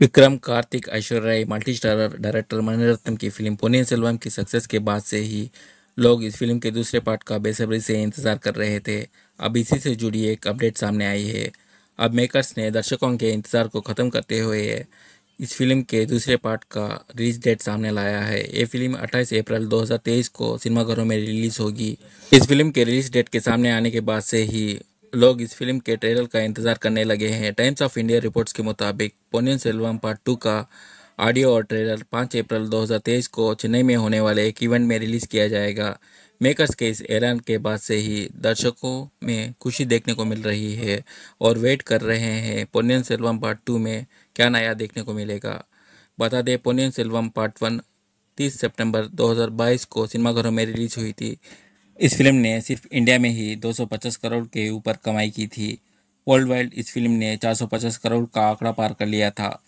Vikram Karthik Aishwarya Rai multi starrer director Maniratnam की फिल्म पुणे सेल्वम की सक्सेस के बाद से ही लोग इस फिल्म के दूसरे पार्ट का बेसब्री से इंतजार कर रहे थे अब इसी से जुड़ी एक अपडेट सामने आई है अब मेकर्स ने दर्शकों के इंतजार को ख़त्म करते हुए इस फिल्म के दूसरे पार्ट का रिलीज डेट सामने लाया है ये फिल्म 28 अप्रैल 2023 को सिनेमाघरों में रिलीज होगी इस फिल्म के रिलीज डेट के सामने आने के बाद से ही लोग इस फिल्म के ट्रेलर का इंतजार करने लगे हैं टाइम्स ऑफ इंडिया रिपोर्ट्स के मुताबिक पोनियन सेल्वम पार्ट टू का ऑडियो और ट्रेलर 5 अप्रैल 2023 को चेन्नई में होने वाले एक इवेंट में रिलीज किया जाएगा मेकर्स के इस ऐलान के बाद से ही दर्शकों में खुशी देखने को मिल रही है और वेट कर रहे हैं पोनियन सेल्वम पार्ट टू में क्या नया देखने को मिलेगा बता दें पोनियन सेल्वम पार्ट वन तीस सितंबर 2022 को सिनेमाघरों में रिलीज हुई थी इस फिल्म ने सिर्फ इंडिया में ही 250 करोड़ के ऊपर कमाई की थी वर्ल्ड वाइड इस फिल्म ने 450 करोड़ का आंकड़ा पार कर लिया था